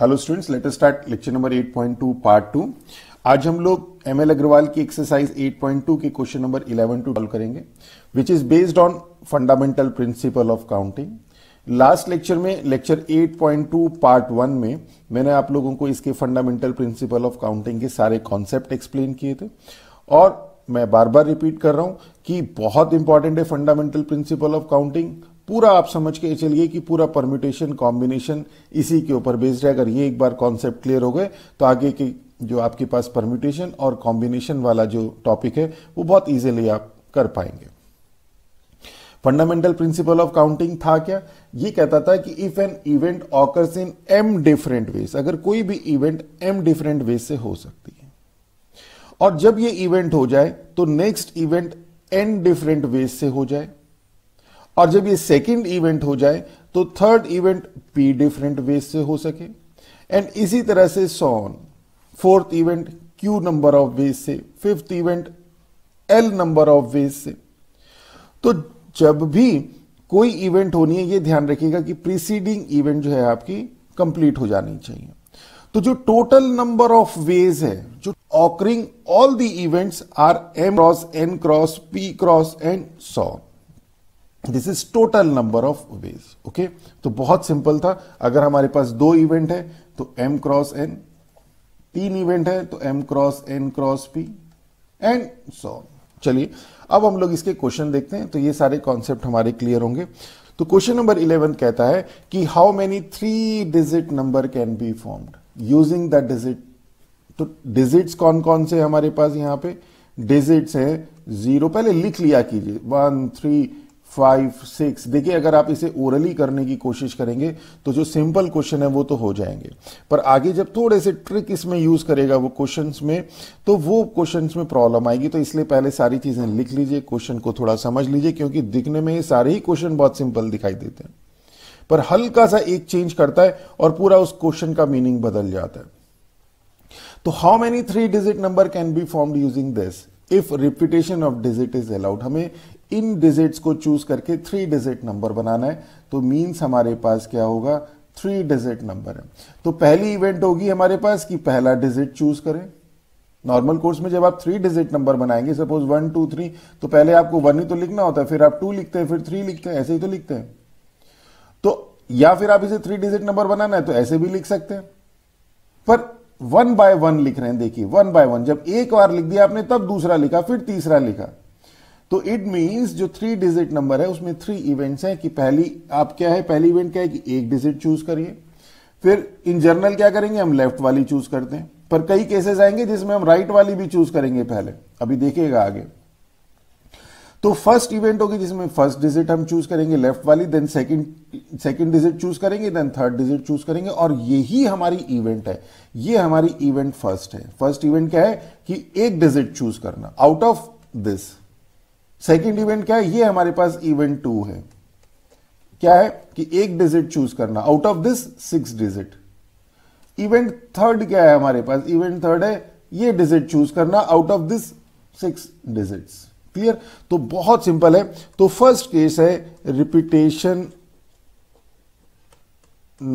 Hello students let us start lecture number 8.2 part two आज हम लोग एम एल अग्रवाल की एक्सरसाइज 8.2 के क्वेश्चन नंबर 11 टू सॉल्व करेंगे which is based on fundamental principle of counting last lecture में lecture 8.2 part one में मैंने आप लोगों को इसके फंडामेंटल प्रिंसिपल ऑफ काउंटिंग के सारे कॉन्सेप्ट एक्सप्लेन किए थे और मैं बार बार रिपीट कर रहा हूं कि बहुत इंपॉर्टेंट है फंडामेंटल प्रिंसिपल ऑफ काउंटिंग पूरा आप समझ के चलिए कि पूरा परम्यूटेशन कॉम्बिनेशन इसी के ऊपर बेस्ड है अगर ये एक बार कॉन्सेप्ट क्लियर हो गए तो आगे के जो आपके पास परम्यूटेशन और कॉम्बिनेशन वाला जो टॉपिक है वो बहुत इजीली आप कर पाएंगे फंडामेंटल प्रिंसिपल ऑफ काउंटिंग था क्या ये कहता था कि if an event occurs in M different ways अगर कोई भी इवेंट एम डिफरेंट वेज से हो सकती है और जब ये इवेंट हो जाए तो next event N different ways से हो जाए और जब ये सेकेंड इवेंट हो जाए तो third event P different way से हो सके एंड इसी तरह से so on fourth event Q number of ways से fifth event L number of ways से तो जब भी कोई इवेंट होनी है ये ध्यान रखिएगा कि प्रीसीडिंग इवेंट जो है आपकी कंप्लीट हो जानी चाहिए तो जो टोटल नंबर ऑफ वेज है जो occurring all the events are M cross N cross P cross and so on this is total number of ways okay तो बहुत सिंपल था अगर हमारे पास दो इवेंट है तो एम क्रॉस एन तीन इवेंट है तो M cross N cross P and so चलिए अब हम लोग इसके क्वेश्चन देखते हैं तो ये सारे कॉन्सेप्ट हमारे क्लियर होंगे तो क्वेश्चन नंबर इलेवन कहता है कि how many three digit number can be formed using the digit तो डिजिट्स कौन कौन से हमारे पास यहां पे डिजिट्स है जीरो पहले लिख लिया कीजिए वन थ्री फाइव सिक्स देखिए अगर आप इसे ओरली करने की कोशिश करेंगे तो जो सिंपल क्वेश्चन है वो तो हो जाएंगे पर आगे जब थोड़े से ट्रिक इसमें यूज करेगा वो क्वेश्चंस में तो वो क्वेश्चंस में प्रॉब्लम आएगी तो इसलिए पहले सारी चीजें लिख लीजिए क्वेश्चन को थोड़ा समझ लीजिए क्योंकि दिखने में ये सारे ही क्वेश्चन बहुत सिंपल दिखाई देते हैं पर हल्का सा एक चेंज करता है और पूरा उस क्वेश्चन का मीनिंग बदल जाता है तो how many three digit number can be form using this if repetition of digit is allowed हमें इन डिजिट्स को चूज करके थ्री डिजिट नंबर बनाना है तो मीन्स हमारे पास क्या होगा थ्री डिजिट नंबर है तो पहली इवेंट होगी हमारे पास कि पहला डिजिट चूज करें नॉर्मल कोर्स में जब आप थ्री डिजिट नंबर बनाएंगे सपोज वन टू थ्री तो पहले आपको वन ही तो लिखना होता है फिर आप टू लिखते हैं फिर थ्री लिखते हैं ऐसे ही तो लिखते हैं तो या फिर आप इसे थ्री डिजिट नंबर बनाना है तो ऐसे भी लिख सकते हैं पर वन बाय वन लिख रहे हैं देखिए वन बाय वन जब एक बार लिख दिया आपने तब दूसरा लिखा फिर तीसरा लिखा तो इट मींस जो थ्री डिजिट नंबर है उसमें थ्री इवेंट्स हैं कि पहली आप क्या है पहली इवेंट क्या है कि एक डिजिट चूज करिए फिर इन जर्नल क्या करेंगे हम लेफ्ट वाली चूज करते हैं पर कई केसेस आएंगे जिसमें हम राइट वाली भी चूज करेंगे पहले अभी देखिएगा आगे तो फर्स्ट इवेंट होगी जिसमें फर्स्ट डिजिट हम चूज करेंगे लेफ्ट वाली then second second digit choose करेंगे देन थर्ड डिजिट चूज करेंगे और यही हमारी इवेंट है ये हमारी इवेंट फर्स्ट है फर्स्ट इवेंट क्या है कि एक डिजिट चूज करना out of this second event क्या है ये हमारे पास इवेंट टू है क्या है कि एक डिजिट चूज करना out of this six digit event third क्या है हमारे पास इवेंट थर्ड है ये डिजिट चूज करना out of this six digits clear तो बहुत सिंपल है तो फर्स्ट केस है रिपीटेशन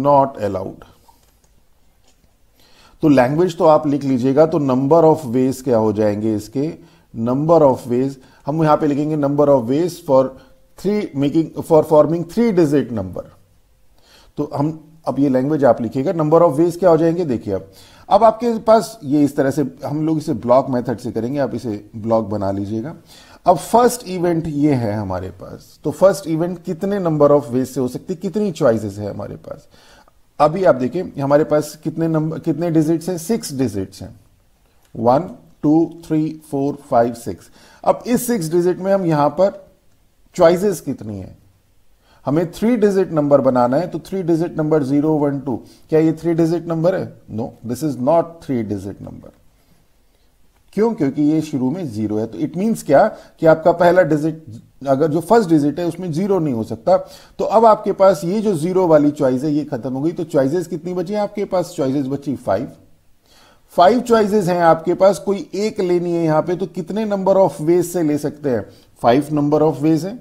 नॉट अलाउड तो लैंग्वेज तो आप लिख लीजिएगा तो नंबर ऑफ वेज क्या हो जाएंगे इसके नंबर ऑफ वेज हम यहां पे लिखेंगे number of ways for three making for forming three digit number तो हम अब ये लैंग्वेज आप लिखिएगा नंबर ऑफ वेज क्या हो जाएंगे देखिए अब अब आपके पास ये इस तरह से हम लोग इसे ब्लॉक मेथड से करेंगे आप इसे ब्लॉक बना लीजिएगा अब फर्स्ट इवेंट ये है हमारे पास तो फर्स्ट इवेंट कितने नंबर ऑफ वेज से हो सकती कितनी चॉइसेस है हमारे पास अभी आप देखिए हमारे पास कितने नंबर कितने डिजिट्स हैं सिक्स डिजिट्स हैं one two three four five six अब इस सिक्स डिजिट में हम यहां पर चॉइसेस कितनी है हमें थ्री डिजिट नंबर बनाना है तो three digit number zero one two क्या ये थ्री डिजिट नंबर है no this is not three digit number क्यों क्योंकि ये शुरू में जीरो है तो इट मींस क्या कि आपका पहला डिजिट अगर जो फर्स्ट डिजिट है उसमें जीरो नहीं हो सकता तो अब आपके पास ये जो जीरो वाली चॉइस है ये खत्म हो गई तो चॉइसेस कितनी बची आपके पास चॉइसेस बची फाइव फाइव चॉइसेस हैं आपके पास कोई एक लेनी है यहां पे तो कितने नंबर ऑफ वेज से ले सकते हैं फाइव नंबर ऑफ वेज है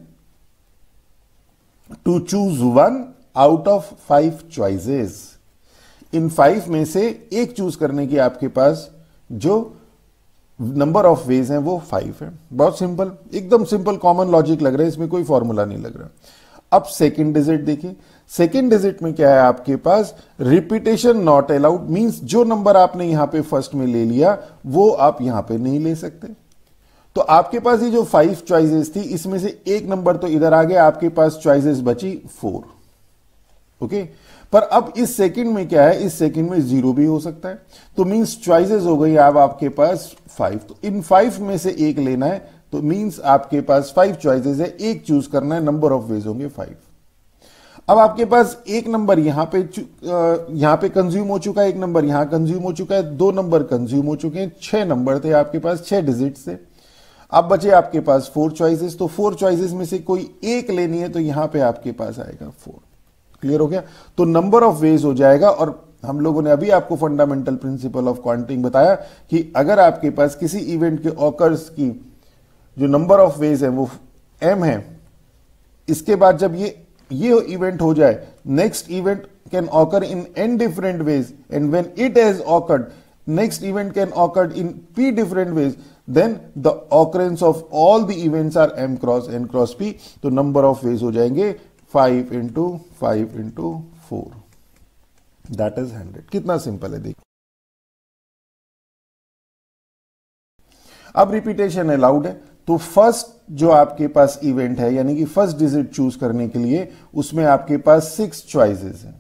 to choose one out of five choices इन फाइव में से एक चूज करने की आपके पास जो नंबर ऑफ वेज हैं वो फाइव है बहुत सिंपल एकदम सिंपल कॉमन लॉजिक लग रहा है इसमें कोई फॉर्मूला नहीं लग रहा अब सेकेंड डिजिट देखिए सेकेंड डिजिट में क्या है आपके पास रिपीटेशन नॉट अलाउड मीन्स जो नंबर आपने यहां पे फर्स्ट में ले लिया वो आप यहां पे नहीं ले सकते तो आपके पास ये जो फाइव चॉइसेस थी इसमें से एक नंबर तो इधर आ गया आपके पास चॉइसेस बची फोर ओके पर अब इस सेकंड में क्या है इस सेकंड में जीरो भी हो सकता है तो मींस चॉइसेस हो गई अब आपके पास फाइव तो इन फाइव में से एक लेना है तो मींस आपके पास फाइव चॉइसेस है एक चूज करना है नंबर ऑफ वेज होंगे फाइव अब आपके पास एक नंबर यहां पे यहां पे कंज्यूम हो चुका है एक नंबर यहां कंज्यूम हो चुका है दो नंबर कंज्यूम हो चुके हैं छह नंबर थे आपके पास छह डिजिट थे अब बचे आपके पास फोर चॉइसेस तो फोर चॉइसेस में से कोई एक लेनी है तो यहां पे आपके पास आएगा फोर क्लियर हो गया तो नंबर ऑफ वेज हो जाएगा और हम लोगों ने अभी आपको फंडामेंटल प्रिंसिपल ऑफ क्वांटिंग बताया कि अगर आपके पास किसी इवेंट के ऑकर्स की जो नंबर ऑफ वेज है वो एम है इसके बाद जब ये ये इवेंट हो जाए next event can occur in N different ways and when it has occurred next event can occurred in P different ways then the occurrence of all the events are M cross N cross P तो number of ways हो जाएंगे five into five into four that is hundred कितना simple है देखिए अब repetition allowed है तो first जो आपके पास इवेंट है यानी कि फर्स्ट डिजिट चूज करने के लिए उसमें आपके पास सिक्स चॉइसेस हैं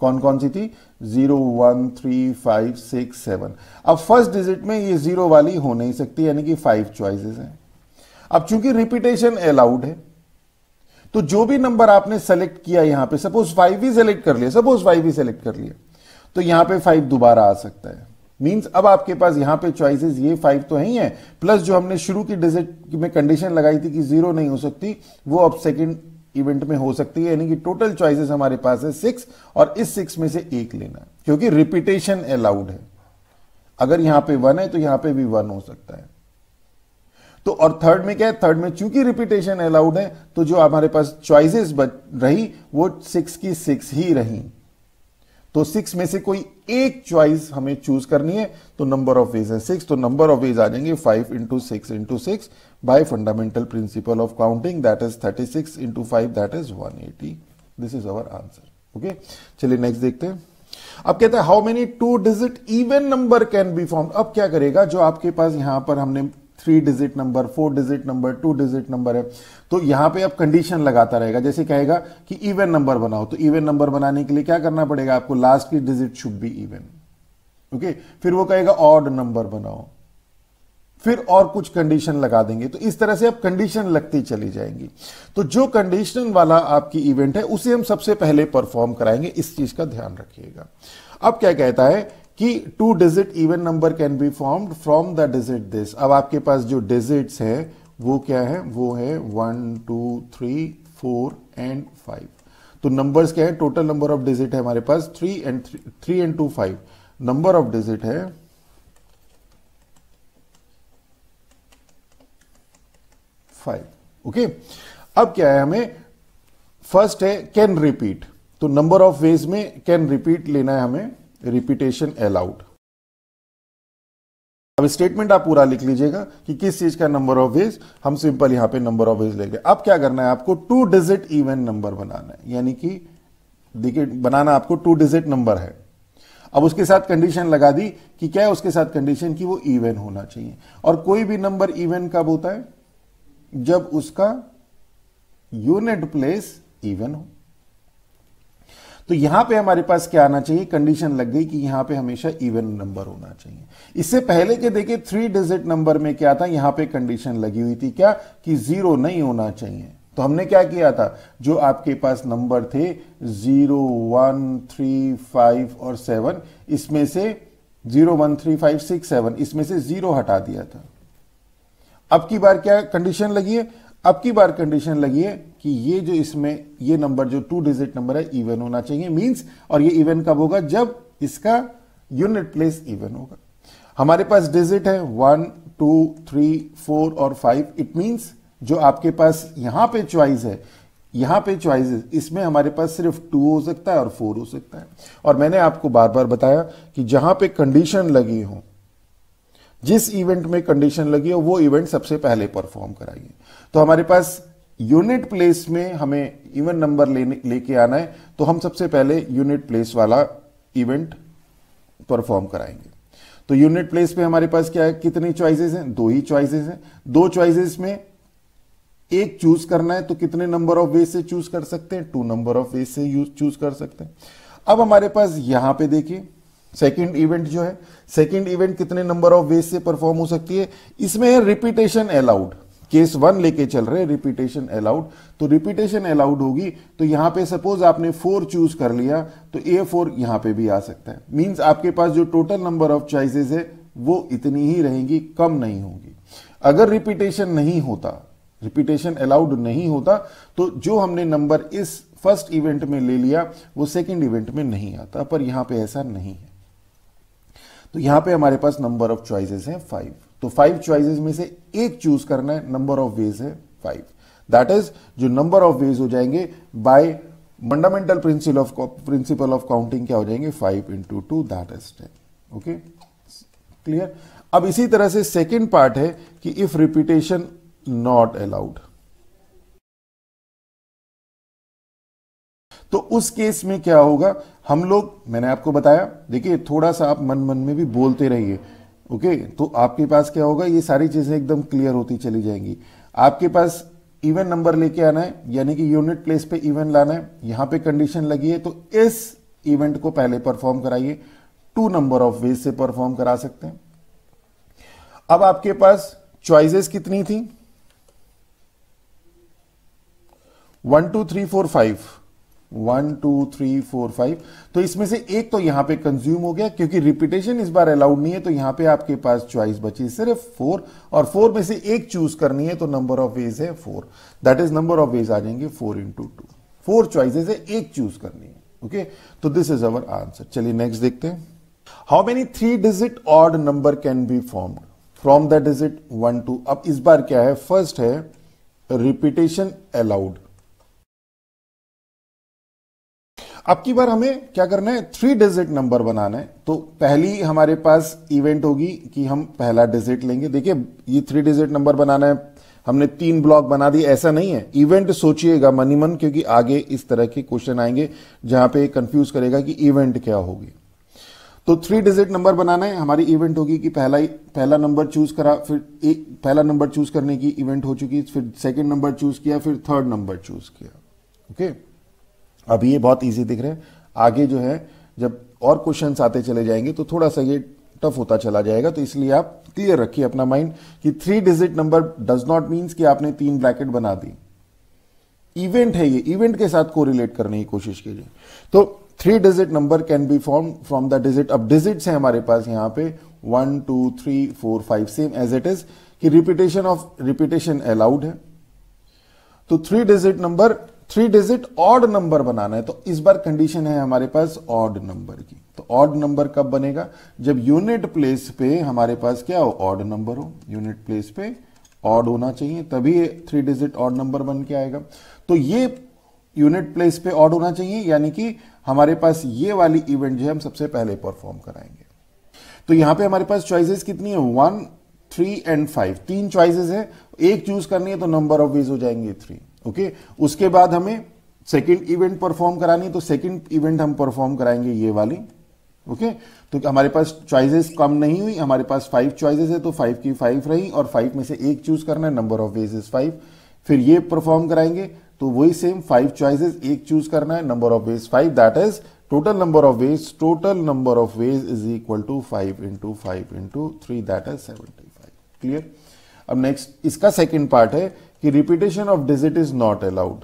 कौन कौन सी थी zero one three five six seven अब फर्स्ट डिजिट में ये जीरो वाली हो नहीं सकती यानी कि फाइव चॉइसेस हैं अब चूंकि रिपीटेशन अलाउड है तो जो भी नंबर आपने सेलेक्ट किया यहां पे सपोज फाइव ही सेलेक्ट कर लिया सपोज फाइव ही सेलेक्ट कर लिया तो यहां पे फाइव दोबारा आ सकता है मींस अब आपके पास यहां पे चॉइसेस ये फाइव तो ही है प्लस जो हमने शुरू की डिजिट में कंडीशन लगाई थी कि जीरो नहीं हो सकती वो अब सेकेंड इवेंट में हो सकती है यानी कि टोटल चॉइसेस हमारे पास है सिक्स और इस सिक्स में से एक लेना क्योंकि रिपीटेशन अलाउड है अगर यहां पे वन है तो यहां पे भी वन हो सकता है तो और थर्ड में क्या है थर्ड में चूंकि रिपीटेशन अलाउड है तो जो हमारे पास चॉइसेस रही वो सिक्स की सिक्स ही रही तो सिक्स में से कोई एक चॉइस हमें चूज करनी है तो नंबर ऑफ वेज है सिक्स तो नंबर ऑफ वेज आ जाएंगे five into six into six by fundamental principle of counting that is thirty six into five that is one eighty this is our answer okay चलिए next देखते हैं अब कहते हैं how many two digit even number can be form अब क्या करेगा जो आपके पास यहां पर हमने three digit number four digit number two digit number है तो यहां पे आप कंडीशन लगाता रहेगा जैसे कहेगा कि इवन नंबर बनाओ तो इवन नंबर बनाने के लिए क्या करना पड़ेगा आपको लास्ट की digit should be even okay फिर वो कहेगा ऑड नंबर बनाओ फिर और कुछ कंडीशन लगा देंगे तो इस तरह से आप कंडीशन लगती चली जाएंगी तो जो कंडीशन वाला आपकी इवेंट है उसे हम सबसे पहले परफॉर्म कराएंगे इस चीज का ध्यान रखिएगा अब क्या कहता है कि two digit even number can be formed from the digit this अब आपके पास जो डिजिट्स है वो क्या है वो है one two three four and five तो नंबर्स क्या है टोटल नंबर ऑफ डिजिट है हमारे पास three and three and two five number of digit है फाइव ओके okay? अब क्या है हमें फर्स्ट है कैन रिपीट तो नंबर ऑफ वेज में कैन रिपीट लेना है हमें रिपीटेशन अलाउड अब स्टेटमेंट आप पूरा लिख लीजिएगा कि किस चीज का नंबर ऑफ वेज हम सिंपल यहां पे नंबर ऑफ वेज लेंगे अब क्या करना है आपको टू डिजिट इवन नंबर बनाना है यानी कि देखिए बनाना आपको टू डिजिट नंबर है अब उसके साथ कंडीशन लगा दी कि क्या है उसके साथ कंडीशन की वो इवन होना चाहिए और कोई भी नंबर इवन कब होता है जब उसका यूनिट प्लेस इवन हो तो यहां पे हमारे पास क्या आना चाहिए कंडीशन लग गई कि यहां पे हमेशा इवन नंबर होना चाहिए इससे पहले के देखिए थ्री डिजिट नंबर में क्या था यहां पे कंडीशन लगी हुई थी क्या कि जीरो नहीं होना चाहिए तो हमने क्या किया था जो आपके पास नंबर थे जीरो वन थ्री फाइव और सेवन इसमें से zero one three five six seven इसमें से जीरो हटा दिया था अब की बार क्या कंडीशन लगी है अब की बार कंडीशन लगी है कि ये जो इसमें ये नंबर जो टू डिजिट नंबर है इवन होना चाहिए मींस और ये इवन कब होगा जब इसका यूनिट प्लेस इवन होगा हमारे पास डिजिट है वन टू थ्री फोर और फाइव इट मींस जो आपके पास यहां पे चॉइस है यहां पे चॉइसेस इसमें हमारे पास सिर्फ टू हो सकता है और फोर हो सकता है और मैंने आपको बार बार बताया कि जहां पे कंडीशन लगी हो जिस इवेंट में कंडीशन लगी हो वो इवेंट सबसे पहले परफॉर्म कराइए तो हमारे पास यूनिट प्लेस में हमें इवन नंबर लेने लेके आना है तो हम सबसे पहले यूनिट प्लेस वाला इवेंट परफॉर्म कराएंगे तो यूनिट प्लेस पे हमारे पास क्या है कितनी चॉइसेस हैं दो ही चॉइसेस हैं दो चॉइसेस में एक चूज करना है तो कितने नंबर ऑफ वेज से चूज कर सकते हैं टू नंबर ऑफ वेज से चूज कर सकते हैं अब हमारे पास यहां पे देखिए सेकेंड इवेंट जो है सेकेंड इवेंट कितने नंबर ऑफ वेज से परफॉर्म हो सकती है इसमें रिपीटेशन अलाउड केस वन लेके चल रहे रिपीटेशन अलाउड तो रिपीटेशन अलाउड होगी तो यहां पे सपोज आपने फोर चूज कर लिया तो ए फोर यहां पे भी आ सकता है मींस आपके पास जो टोटल नंबर ऑफ चॉइसेस है वो इतनी ही रहेंगी कम नहीं होगी अगर रिपीटेशन नहीं होता रिपीटेशन अलाउड नहीं होता तो जो हमने नंबर इस फर्स्ट इवेंट में ले लिया वो सेकेंड इवेंट में नहीं आता पर यहां पर ऐसा नहीं है तो यहां पे हमारे पास नंबर ऑफ चॉइसेस हैं फाइव तो फाइव चॉइसेस में से एक चूज करना है नंबर ऑफ वेज है फाइव दैट इज जो नंबर ऑफ वेज हो जाएंगे by fundamental principle of principle of counting क्या हो जाएंगे five into two that is ten okay clear अब इसी तरह से सेकेंड पार्ट है कि इफ रिपीटेशन नॉट अलाउड तो उस केस में क्या होगा हम लोग मैंने आपको बताया देखिए थोड़ा सा आप मन मन में भी बोलते रहिए ओके तो आपके पास क्या होगा ये सारी चीजें एकदम क्लियर होती चली जाएंगी आपके पास इवन नंबर लेके आना है यानी कि यूनिट प्लेस पे इवन लाना है यहां पे कंडीशन लगी है तो इस इवेंट को पहले परफॉर्म कराइए टू नंबर ऑफ वेज से परफॉर्म करा सकते हैं अब आपके पास चॉइसेस कितनी थी one two three four five one two three four five तो इसमें से एक तो यहां पे कंज्यूम हो गया क्योंकि रिपीटेशन इस बार अलाउड नहीं है तो यहां पे आपके पास चॉइस बची सिर्फ फोर और फोर में से एक चूज करनी है तो नंबर ऑफ वेज है four that is number of ways आ जाएंगे four into two four choices है एक चूज करनी है ओके तो दिस इज अवर आंसर चलिए नेक्स्ट देखते हैं how many three digit odd number can be formed from the digit one two अब इस बार क्या है फर्स्ट है रिपीटेशन अलाउड अब की बार हमें क्या करना है थ्री डिजिट नंबर बनाना है तो पहली हमारे पास इवेंट होगी कि हम पहला डिजिट लेंगे देखिए ये थ्री डिजिट नंबर बनाना है हमने तीन ब्लॉक बना दिए ऐसा नहीं है इवेंट सोचिएगा मनी मन क्योंकि आगे इस तरह के क्वेश्चन आएंगे जहां पे कंफ्यूज करेगा कि इवेंट क्या होगी तो थ्री डिजिट नंबर बनाना है हमारी इवेंट होगी कि पहला पहला नंबर चूज करा फिर एक पहला नंबर चूज करने की इवेंट हो चुकी फिर सेकेंड नंबर चूज किया फिर थर्ड नंबर चूज किया ओके okay? अब ये बहुत ईजी दिख रहे हैं आगे जो है जब और क्वेश्चन आते चले जाएंगे तो थोड़ा सा ये टफ होता चला जाएगा तो इसलिए आप क्लियर रखिए अपना माइंड कि three digit number does not means कि आपने तीन ब्रैकेट बना दी इवेंट है ये इवेंट के साथ कोरिलेट करने की कोशिश कीजिए तो three digit number can be form from the digit अब डिजिट्स हैं हमारे पास यहां पे one two three four five same as it is कि रिपीटेशन ऑफ रिपीटेशन अलाउड है तो three digit number three digit odd number बनाना है तो इस बार कंडीशन है हमारे पास ऑड नंबर की तो ऑड नंबर कब बनेगा जब यूनिट प्लेस पे हमारे पास क्या हो ऑड नंबर हो यूनिट प्लेस पे ऑड होना चाहिए तभी थ्री डिजिट ऑड नंबर बन के आएगा तो ये यूनिट प्लेस पे ऑड होना चाहिए यानी कि हमारे पास ये वाली इवेंट जो है हम सबसे पहले परफॉर्म कराएंगे तो यहां पे हमारे पास चॉइसेस कितनी है वन थ्री एंड फाइव तीन चॉइसेस है एक चूज करनी है तो नंबर ऑफ वेज हो जाएंगे थ्री ओके उसके बाद हमें सेकंड इवेंट परफॉर्म करानी है तो सेकंड इवेंट हम परफॉर्म कराएंगे ये वाली ओके तो हमारे पास चॉइसेस कम नहीं हुई हमारे पास फाइव चॉइसेस है तो फाइव की फाइव रही और फाइव में से एक चूज करना है number of ways is five फिर ये परफॉर्म कराएंगे तो वही सेम फाइव चॉइसेस एक चूज करना है number of ways five that is total number of ways total number of ways is equal to five into five into three that is seventy five clear अब next इसका second part है कि repetition of digit is not allowed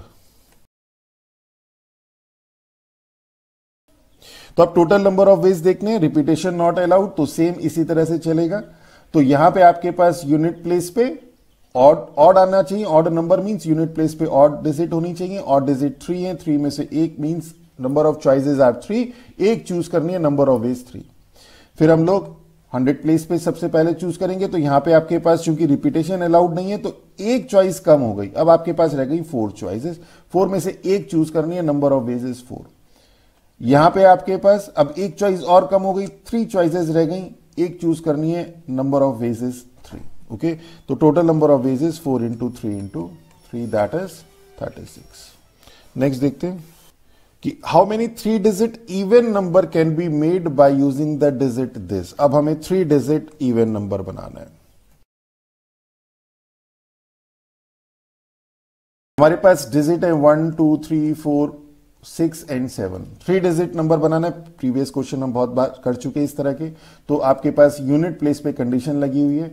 तो अब total number of ways देखने repetition not allowed तो same इसी तरह से चलेगा तो यहां पे आपके पास यूनिट प्लेस पे ऑड ऑड आना चाहिए odd number means unit place पे ऑड डिजिट होनी चाहिए ऑड डिजिट थ्री है थ्री में से एक means number of choices are three एक चूज करनी है नंबर ऑफ वेज थ्री फिर हम लोग हंड्रेड प्लेस पे सबसे पहले चूज करेंगे तो यहां पे आपके पास चूंकि रिपीटेशन अलाउड नहीं है तो एक चॉइस कम हो गई अब आपके पास रह गई फोर चॉइसेस फोर में से एक चूज करनी है number of ways is four यहां पे आपके पास अब एक चॉइस और कम हो गई थ्री चॉइसेस रह गई एक चूज करनी है number of is three okay तो total number of is four into three into three that is thirty six next देखते हैं कि how many three digit even number can be made by using the digit this अब हमें three digit even number बनाना है हमारे पास digit है one two three four six and seven three digit number बनाना है प्रीवियस क्वेश्चन हम बहुत बार कर चुके हैं इस तरह के तो आपके पास यूनिट प्लेस पे कंडीशन लगी हुई है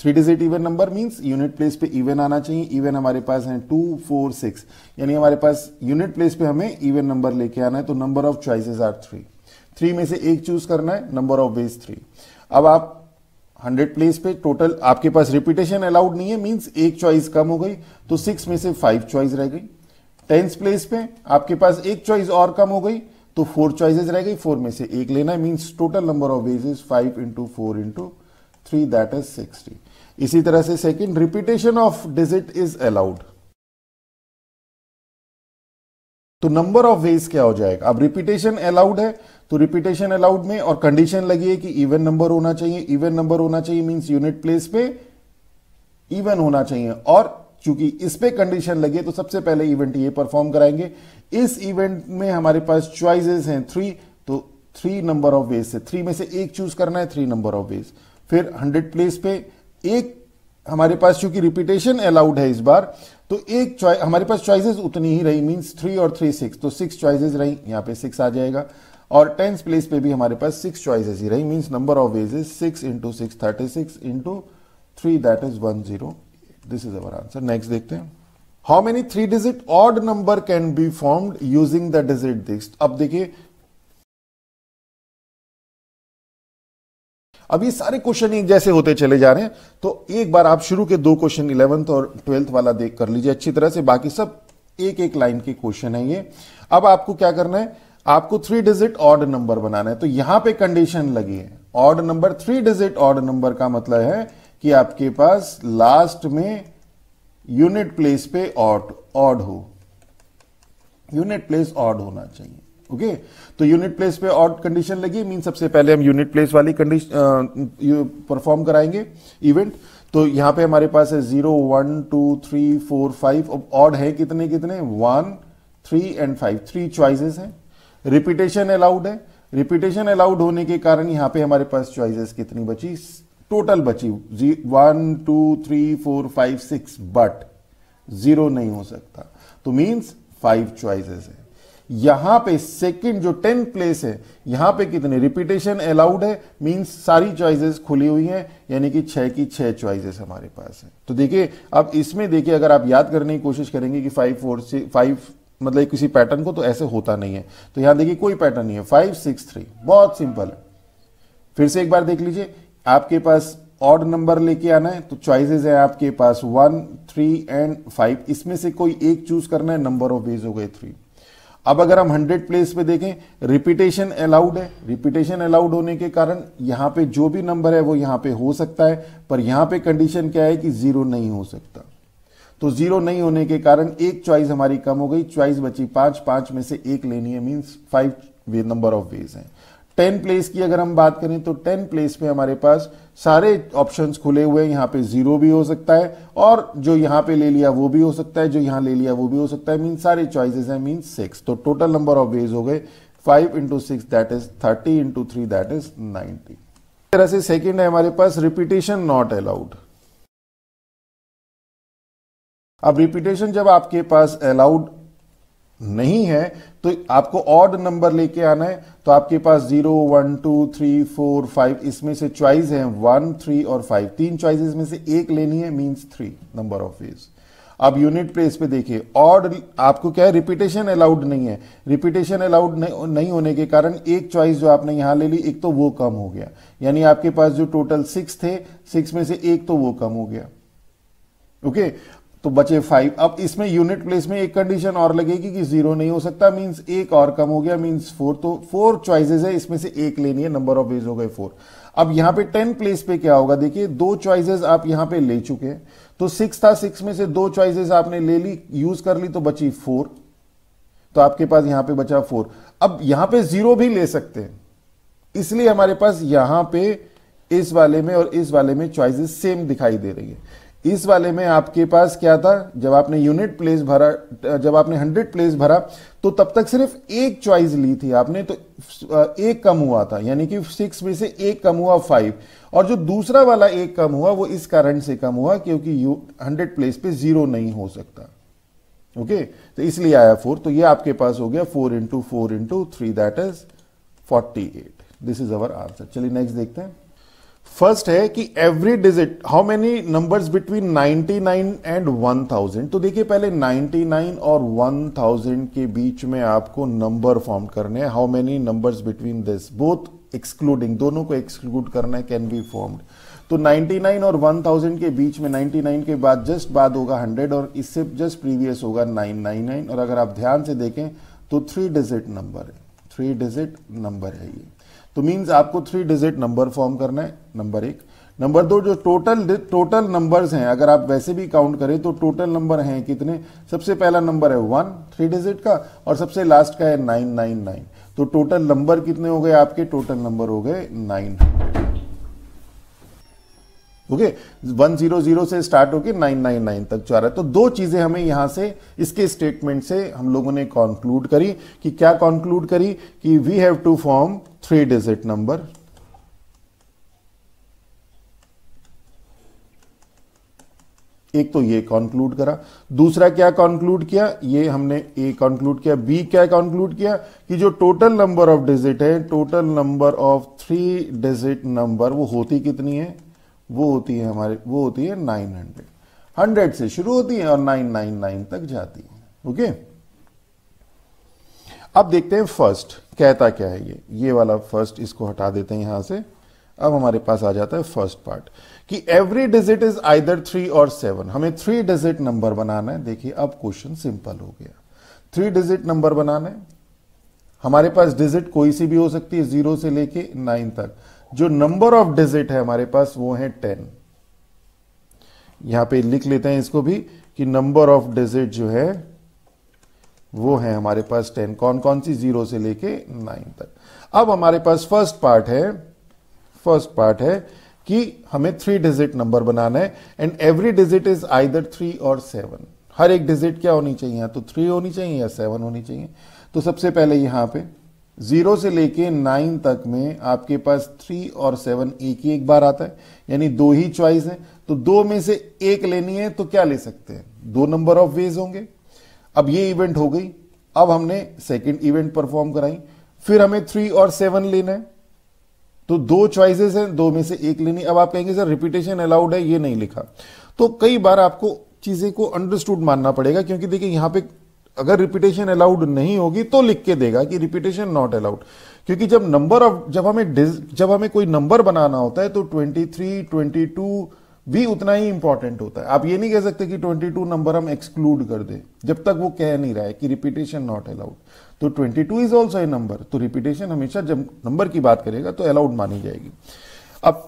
three digit even number means unit place पे इवन आना चाहिए इवन हमारे पास है टू फोर सिक्स यानी हमारे पास यूनिट प्लेस पे हमें इवन नंबर लेके आना है तो number of choices are three three में से एक चूज करना है नंबर ऑफ वेज थ्री अब आप हंड्रेड प्लेस पे टोटल आपके पास रिपीटेशन अलाउड नहीं है मीन्स एक चॉइस कम हो गई तो सिक्स में से फाइव चॉइस रह गई टेंथ प्लेस पे आपके पास एक चॉइस और कम हो गई तो फोर चॉइसेस रह गई फोर में से एक लेना है means total number of is five into four into three that is sixty इसी तरह से second repetition of digit is allowed तो नंबर ऑफ वेज क्या हो जाएगा अब रिपीटेशन अलाउड है तो रिपीटेशन अलाउड में और कंडीशन लगी है कि इवन नंबर होना चाहिए इवन नंबर होना चाहिए मींस यूनिट प्लेस पे इवन होना चाहिए और चूंकि इस पे कंडीशन लगी है तो सबसे पहले इवेंट ये परफॉर्म कराएंगे इस इवेंट में हमारे पास चॉइसेस हैं थ्री तो थ्री नंबर ऑफ वेज से थ्री में से एक चूज करना है थ्री नंबर ऑफ वेज फिर हंड्रेड प्लेस पे एक हमारे पास चूंकि रिपीटेशन अलाउड है इस बार तो एक चॉइस हमारे पास चॉइसेस उतनी ही रही मींस थ्री और थ्री सिक्स तो सिक्स चॉइसेस रही यहां पे सिक्स आ जाएगा और टेंथ प्लेस पे भी हमारे पास सिक्स चॉइसेस ही रही means number of ways is six into six thirty six into three that is one zero this is our answer next देखते हैं how many three digit odd number can be formed using the digit this अब देखिए अब ये सारे question एक जैसे होते चले जा रहे हैं तो एक बार आप शुरू के दो क्वेश्चन इलेवंथ और ट्वेल्थ वाला देख कर लीजिए अच्छी तरह से बाकी सब एक एक लाइन के क्वेश्चन है ये अब आपको क्या करना है आपको थ्री डिजिट ऑर्ड नंबर बनाना है तो यहां पे कंडीशन लगी है odd number three digit odd number का मतलब है कि आपके पास लास्ट में यूनिट प्लेस पे ऑर्ड ऑड हो यूनिट प्लेस ऑड होना चाहिए ओके तो यूनिट प्लेस पे और कंडीशन लगी मीन सबसे पहले हम यूनिट प्लेस वाली कंडीशन परफॉर्म कराएंगे इवेंट तो यहाँ पे हमारे पास है zero one two three four five odd है कितने कितने one three and five three choices हैं रिपीटेशन अलाउड है रिपीटेशन अलाउड होने के कारण यहाँ पे हमारे पास चॉइसेस कितनी बची टोटल बची one two three four five six but zero नहीं हो सकता तो मीन्स फाइव चॉइसेस है यहां पे सेकंड जो टेंथ प्लेस है यहां पे कितने रिपीटेशन अलाउड है मींस सारी चॉइसेस खुली हुई हैं यानी कि छह की छह चॉइसेस हमारे पास है तो देखिए अब इसमें देखिए अगर आप याद करने की कोशिश करेंगे कि फाइव फोर से फाइव मतलब किसी पैटर्न को तो ऐसे होता नहीं है तो यहां देखिए कोई पैटर्न नहीं है फाइव सिक्स थ्री बहुत सिंपल है फिर से एक बार देख लीजिए आपके पास ऑड नंबर लेके आना है तो चॉइसेस है आपके पास वन थ्री एंड फाइव इसमें से कोई एक चूज करना है नंबर ऑफ वेज हो गए थ्री अब अगर हम हंड्रेड प्लेस पे देखें रिपीटेशन अलाउड है रिपीटेशन अलाउड होने के कारण यहां पे जो भी नंबर है वो यहां पे हो सकता है पर यहां पे कंडीशन क्या है कि जीरो नहीं हो सकता तो जीरो नहीं होने के कारण एक चॉइस हमारी कम हो गई चॉइस बची पांच पांच में से एक लेनी है means five number of ways हैं टेन प्लेस की अगर हम बात करें तो टेन प्लेस में हमारे पास सारे ऑप्शंस खुले हुए हैं यहाँ पे जीरो भी हो सकता है और जो यहाँ पे ले लिया वो भी हो सकता है जो यहाँ ले लिया वो भी हो सकता है मीन सारे चॉइसेस हैं मीन सिक्स तो टोटल नंबर ऑफ वेज हो गए five into six that is thirty into three that is ninety तरह से सेकेंड है हमारे पास रिपीटेशन नॉट अलाउड अब रिपीटेशन जब आपके पास अलाउड नहीं है तो आपको ऑड नंबर लेके आना है तो आपके पास zero one two three four five इसमें से चॉइस है वन थ्री और फाइव तीन चॉइसेस में से एक लेनी है means three number of ways अब यूनिट प्लेस पे देखिए ऑड आपको क्या है रिपीटेशन अलाउड नहीं है रिपीटेशन अलाउड नहीं, होने के कारण एक चॉइस जो आपने यहां ले ली एक तो वो कम हो गया यानी आपके पास जो टोटल सिक्स थे सिक्स में से एक तो वो कम हो गया ओके okay? तो बचे फाइव अब इसमें यूनिट प्लेस में एक कंडीशन और लगेगी कि जीरो नहीं हो सकता मींस एक और कम हो गया मींस फोर तो फोर चॉइसेस है इसमें से एक लेनी है नंबर ऑफ वेज हो गए फोर अब यहां पे टेन प्लेस पे क्या होगा देखिए दो चॉइसेस आप यहां पे ले चुके हैं तो सिक्स था सिक्स में से दो चॉइसेस आपने ले ली यूज कर ली तो बची फोर तो आपके पास यहां पे बचा फोर अब यहां पे जीरो भी ले सकते हैं इसलिए हमारे पास यहां पे इस वाले में और इस वाले में चॉइसेस सेम दिखाई दे रही है इस वाले में आपके पास क्या था जब आपने यूनिट प्लेस भरा जब आपने हंड्रेड प्लेस भरा तो तब तक सिर्फ एक चॉइस ली थी आपने तो एक कम हुआ था यानी कि सिक्स में से एक कम हुआ फाइव और जो दूसरा वाला एक कम हुआ वो इस कारण से कम हुआ क्योंकि यू हंड्रेड प्लेस पे जीरो नहीं हो सकता ओके तो इसलिए आया फोर तो ये आपके पास हो गया four into four into three that is forty eight this is our answer चलिए नेक्स्ट देखते हैं फर्स्ट है कि every digit how many numbers between 99 and 1000 तो देखिए पहले 99 और 1000 के बीच में आपको नंबर फॉर्म करने हैं how many numbers between this both excluding दोनों को एक्सक्लूड करना है कैन बी फॉर्म्ड तो 99 और 1000 के बीच में 99 के बाद जस्ट बाद होगा 100 और इससे जस्ट प्रीवियस होगा 999 और अगर आप ध्यान से देखें तो थ्री डिजिट नंबर है थ्री डिजिट नंबर है ये तो मीन्स आपको थ्री डिजिट नंबर फॉर्म करना है नंबर एक नंबर दो जो टोटल टोटल नंबर्स हैं अगर आप वैसे भी काउंट करें तो टोटल नंबर हैं कितने सबसे पहला नंबर है वन थ्री डिजिट का और सबसे लास्ट का है नाइन नाइन नाइन तो टोटल नंबर कितने हो गए आपके टोटल नंबर हो गए nine okay one zero zero से स्टार्ट होके नाइन नाइन नाइन तक जा रहा है तो दो चीजें हमें यहां से इसके स्टेटमेंट से हम लोगों ने कॉन्क्लूड करी कि क्या कॉन्क्लूड करी कि we have to form three digit number एक तो ये कॉन्क्लूड करा दूसरा क्या कॉन्क्लूड किया ये हमने ए कॉन्क्लूड किया बी क्या कॉन्क्लूड किया कि जो टोटल नंबर ऑफ डिजिट है total number of three digit number वो होती कितनी है वो होती है हमारे वो होती है नाइन हंड्रेड हंड्रेड से शुरू होती है और नाइन नाइन नाइन तक जाती है ओके okay? अब देखते हैं फर्स्ट कहता क्या है ये ये वाला फर्स्ट इसको हटा देते हैं यहां से अब हमारे पास आ जाता है फर्स्ट पार्ट कि every digit is either three और सेवन हमें थ्री डिजिट नंबर बनाना है देखिए अब क्वेश्चन सिंपल हो गया थ्री डिजिट नंबर बनाना है हमारे पास डिजिट कोई सी भी हो सकती है जीरो से लेके नाइन तक जो नंबर ऑफ डिजिट है हमारे पास वो है टेन यहां पे लिख लेते हैं इसको भी कि नंबर ऑफ डिजिट जो है वो है हमारे पास टेन कौन कौन सी जीरो से लेके नाइन तक अब हमारे पास फर्स्ट पार्ट है फर्स्ट पार्ट है कि हमें थ्री डिजिट नंबर बनाना है and every digit is either three और सेवन हर एक डिजिट क्या होनी चाहिए या तो थ्री होनी चाहिए या सेवन होनी चाहिए तो सबसे पहले यहां पे जीरो से लेके नाइन तक में आपके पास थ्री और सेवन एक ही एक बार आता है यानी दो ही चॉइस है तो दो में से एक लेनी है तो क्या ले सकते हैं दो नंबर ऑफ वेज होंगे अब ये इवेंट हो गई अब हमने सेकेंड इवेंट परफॉर्म कराई फिर हमें थ्री और सेवन लेना है तो दो चॉइसेस हैं दो में से एक लेनी अब आप कहेंगे सर रिपीटेशन अलाउड है ये नहीं लिखा तो कई बार आपको चीजें को अंडरस्टूड मानना पड़ेगा क्योंकि देखिए यहां पे अगर रिपीटेशन अलाउड नहीं होगी तो लिख के देगा कि रिपीटेशन नॉट अलाउड क्योंकि जब नंबर ऑफ जब हमें जब हमें कोई नंबर बनाना होता है तो ट्वेंटी थ्री ट्वेंटी टू भी उतना ही इंपॉर्टेंट होता है आप ये नहीं कह सकते कि 22 नंबर हम एक्सक्लूड कर दें जब तक वो कह नहीं रहा है कि रिपीटेशन नॉट अलाउड तो 22 इज ऑल्सो ए नंबर तो रिपीटेशन हमेशा जब नंबर की बात करेगा तो अलाउड मानी जाएगी अब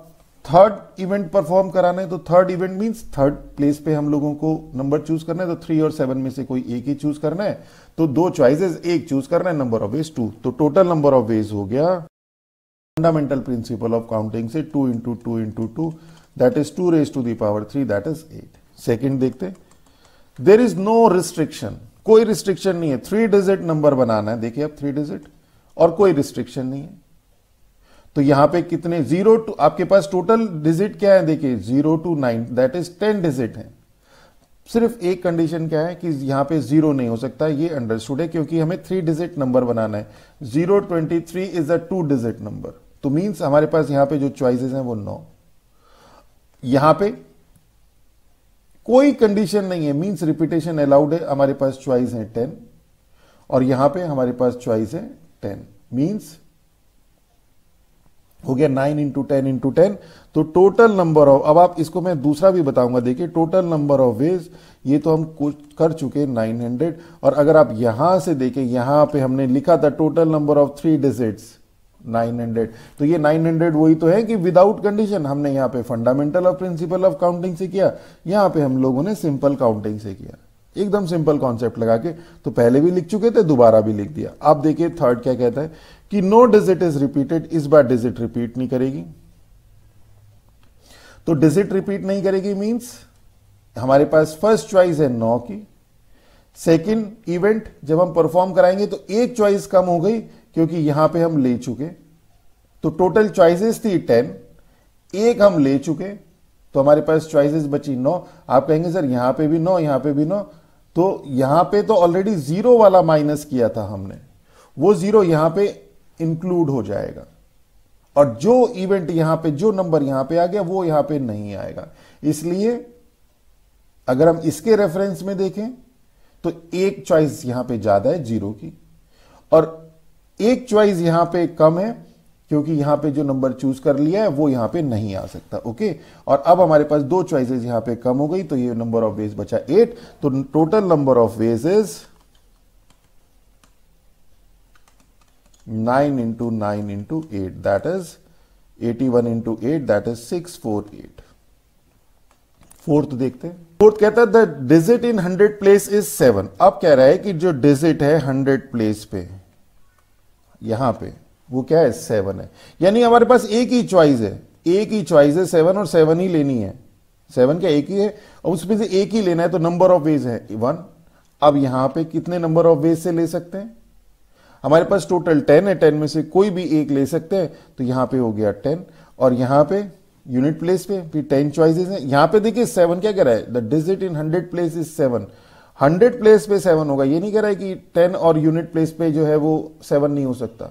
थर्ड इवेंट परफॉर्म कराना है तो third event means third place पे हम लोगों को नंबर चूज करना है तो थ्री और सेवन में से कोई एक ही चूज करना है तो दो चॉइसेस एक चूज करना है नंबर ऑफ वेज टू तो टोटल नंबर ऑफ वेज हो गया फंडामेंटल प्रिंसिपल ऑफ काउंटिंग से two into two into two that is two raise to the power three that is eight second देखते there is no restriction कोई restriction नहीं है three digit number बनाना है देखिए आप थ्री डिजिट और कोई रिस्ट्रिक्शन नहीं है तो यहां पे कितने जीरो टू आपके पास टोटल डिजिट क्या है देखिए zero to nine that is ten digit है सिर्फ एक कंडीशन क्या है कि यहां पे जीरो नहीं हो सकता ये अंडरस्टूड है क्योंकि हमें थ्री डिजिट नंबर बनाना है zero twenty three is a two digit number तो मीन्स हमारे पास यहां पे जो चॉइसेस हैं वो नौ no. यहां पे कोई कंडीशन नहीं है मींस रिपीटेशन अलाउड है हमारे पास च्वाइस है टेन और यहां पे हमारे पास च्वाइस है टेन मींस हो गया nine into ten into ten तो टोटल नंबर ऑफ अब आप इसको मैं दूसरा भी बताऊंगा देखिए टोटल नंबर ऑफ वेज ये तो हम कर चुके नाइन हंड्रेड और अगर आप यहां से देखें यहां पे हमने लिखा था total number of three digits 900 तो ये 900 वही तो है कि विदाउट कंडीशन हमने यहाँ पे fundamental of principle of counting से किया यहाँ पे हम लोगों ने सिंपल काउंटिंग से किया एकदम सिंपल कॉन्सेप्ट लगा के तो पहले भी लिख चुके थे दोबारा भी लिख दिया आप देखिए थर्ड क्या कहता है कि नो डिजिट इज रिपीटेड इस बार डिजिट रिपीट नहीं करेगी तो डिजिट रिपीट नहीं करेगी मींस हमारे पास फर्स्ट चॉइस है नौ की सेकंड इवेंट जब हम परफॉर्म कराएंगे तो एक चॉइस कम हो गई क्योंकि यहां पे हम ले चुके तो टोटल चॉइसेस थी टेन एक हम ले चुके तो हमारे पास चॉइसेस बची नौ आप कहेंगे सर यहां पे भी नौ यहां पे भी नौ तो यहां पे तो ऑलरेडी जीरो वाला माइनस किया था हमने वो जीरो यहां पे इंक्लूड हो जाएगा और जो इवेंट यहां पे जो नंबर यहां पे आ गया वो यहां पे नहीं आएगा इसलिए अगर हम इसके रेफरेंस में देखें तो एक चॉइस यहां पे ज्यादा है जीरो की और एक चॉइस यहां पे कम है क्योंकि यहां पे जो नंबर चूज कर लिया है वो यहां पे नहीं आ सकता ओके और अब हमारे पास दो चॉइसेस यहां पे कम हो गई तो ये नंबर ऑफ वेज बचा एट तो total number of ways is nine into nine into eight that is eighty one into eight that is six four eight fourth देखते हैं फोर्थ कहता है the digit in hundred place is seven अब कह रहा है कि जो डिजिट है हंड्रेड प्लेस पे यहां पे वो क्या है सेवन है यानी हमारे पास एक ही चॉइस है एक ही चॉइस है सेवन और सेवन ही लेनी है सेवन क्या एक ही है और उसमें से एक ही लेना है तो नंबर ऑफ वेज है वन अब यहां पे कितने नंबर ऑफ वेज से ले सकते हैं हमारे पास टोटल टेन है टेन में से कोई भी एक ले सकते हैं तो यहां पे हो गया टेन और यहां पे यूनिट प्लेस पे फिर टेन चॉइसेस हैं यहां पे देखिए सेवन क्या कह रहा है the digit in hundred place is seven hundred place पे सेवन होगा ये नहीं कह रहा है कि टेन और यूनिट प्लेस पे जो है वो सेवन नहीं हो सकता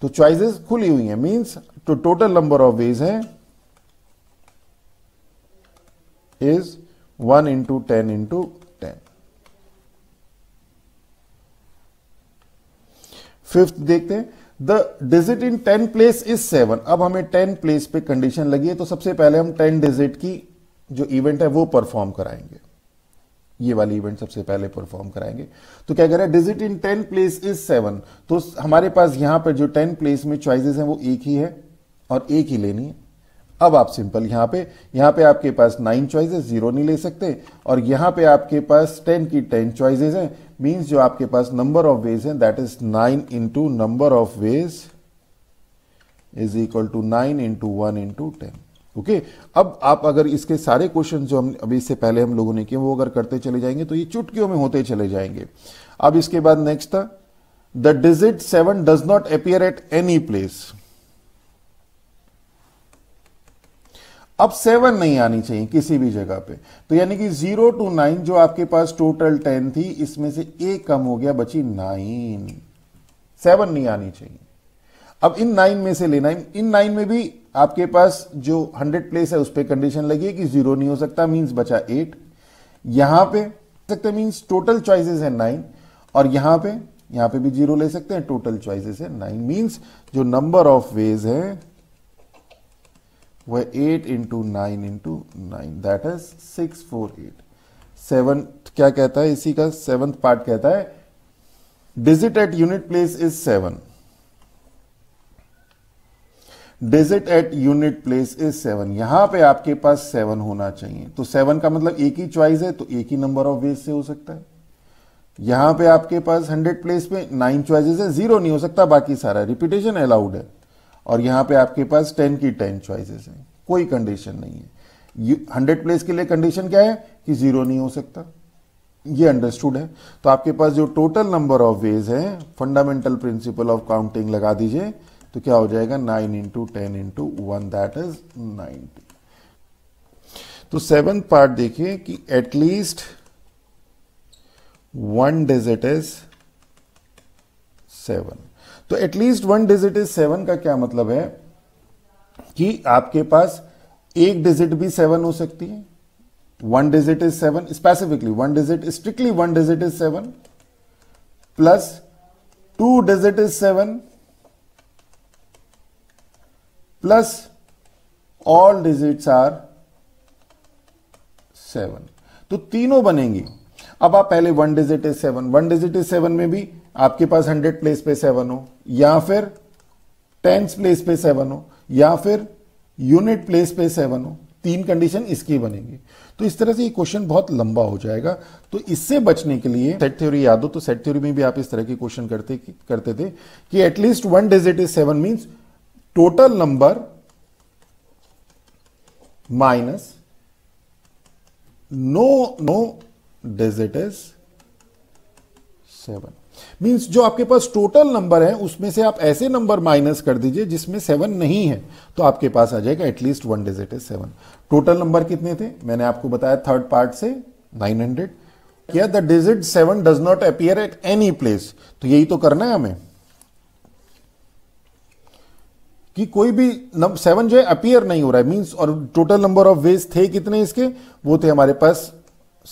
तो चॉइसेस खुली हुई है मींस तो टोटल नंबर ऑफ वेज है is one into ten into ten fifth देखते हैं the digit in ten place is seven अब हमें टेन प्लेस पे कंडीशन लगी है तो सबसे पहले हम टेन डिजिट की जो इवेंट है वो परफॉर्म कराएंगे ये वाली इवेंट सबसे पहले परफॉर्म कराएंगे तो क्या कह रहे हैं digit in ten place is seven तो हमारे पास यहां पर जो टेन प्लेस में चॉइसेस हैं वो एक ही है और एक ही लेनी है अब आप सिंपल यहां पे यहां पे आपके पास नाइन चॉइसेस जीरो नहीं ले सकते और यहां पे आपके पास टेन की टेन चॉइसेस हैं मींस जो आपके पास नंबर ऑफ वेज हैं that is nine into number of ways is equal to nine into one into ten okay okay? अब आप अगर इसके सारे क्वेश्चन जो हम अभी इससे पहले हम लोगों ने किए वो अगर करते चले जाएंगे तो ये चुटकियों में होते चले जाएंगे अब इसके बाद नेक्स्ट था the digit seven does not appear at any place अब सेवन नहीं आनी चाहिए किसी भी जगह पे तो यानी कि जीरो टू नाइन जो आपके पास टोटल टेन थी इसमें से एक कम हो गया बची नाइन सेवन नहीं आनी चाहिए अब इन नाइन में से लेना इन नाइन में भी आपके पास जो हंड्रेड प्लेस है उस पर कंडीशन लगी कि जीरो नहीं हो सकता मीन्स बचा एट यहां पे सकते मीन्स टोटल चॉइसेस है नाइन और यहां पे यहां पे भी जीरो ले सकते हैं टोटल चॉइसेस है नाइन मीन्स जो नंबर ऑफ वेज है वह eight into nine into nine that is six four eight seventh क्या कहता है इसी का सेवंथ पार्ट कहता है digit at unit place is seven digit at unit place is seven यहां पे आपके पास सेवन होना चाहिए तो सेवन का मतलब एक ही चॉइस है तो एक ही नंबर ऑफ वेज से हो सकता है यहां पे आपके पास हंड्रेड प्लेस पे नाइन चॉइसेस है जीरो नहीं हो सकता बाकी सारा रिपीटेशन अलाउड है और यहां पे आपके पास टेन की टेन चॉइसेस है कोई कंडीशन नहीं है हंड्रेड प्लेस के लिए कंडीशन क्या है कि जीरो नहीं हो सकता ये अंडरस्टूड है तो आपके पास जो टोटल नंबर ऑफ वेज है फंडामेंटल प्रिंसिपल ऑफ काउंटिंग लगा दीजिए तो क्या हो जाएगा nine into ten into one that is ninety तो सेवन पार्ट देखिए कि at least one digit is seven तो at least one digit is seven का क्या मतलब है कि आपके पास एक डिजिट भी सेवन हो सकती है one digit is seven specifically one digit strictly one digit is seven plus two digit is seven plus all digits are seven तो तीनों बनेंगी अब आप पहले one digit is seven one digit is seven में भी आपके पास हंड्रेड प्लेस पे सेवन हो या फिर टेंस प्लेस पे सेवन हो या फिर यूनिट प्लेस पे सेवन हो तीन कंडीशन इसकी बनेंगी तो इस तरह से ये क्वेश्चन बहुत लंबा हो जाएगा तो इससे बचने के लिए सेट थ्योरी याद हो तो सेट थ्योरी में भी आप इस तरह के क्वेश्चन करते करते थे कि at least one digit is seven means total number minus no no digit is seven means जो आपके पास टोटल नंबर है उसमें से आप ऐसे नंबर माइनस कर दीजिए जिसमें सेवन नहीं है तो आपके पास आ जाएगा at least one digit is seven total number कितने थे मैंने आपको बताया थर्ड पार्ट से नाइन हंड्रेड किया the digit seven does not appear at any place तो यही तो करना है हमें कि कोई भी सेवन जो है अपियर नहीं हो रहा है मींस और टोटल नंबर ऑफ वेज थे कितने इसके वो थे हमारे पास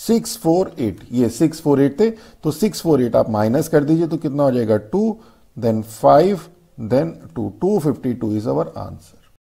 सिक्स फोर एट ये सिक्स फोर एट थे तो सिक्स फोर एट आप माइनस कर दीजिए तो कितना हो जाएगा two then five then two two fifty two is our answer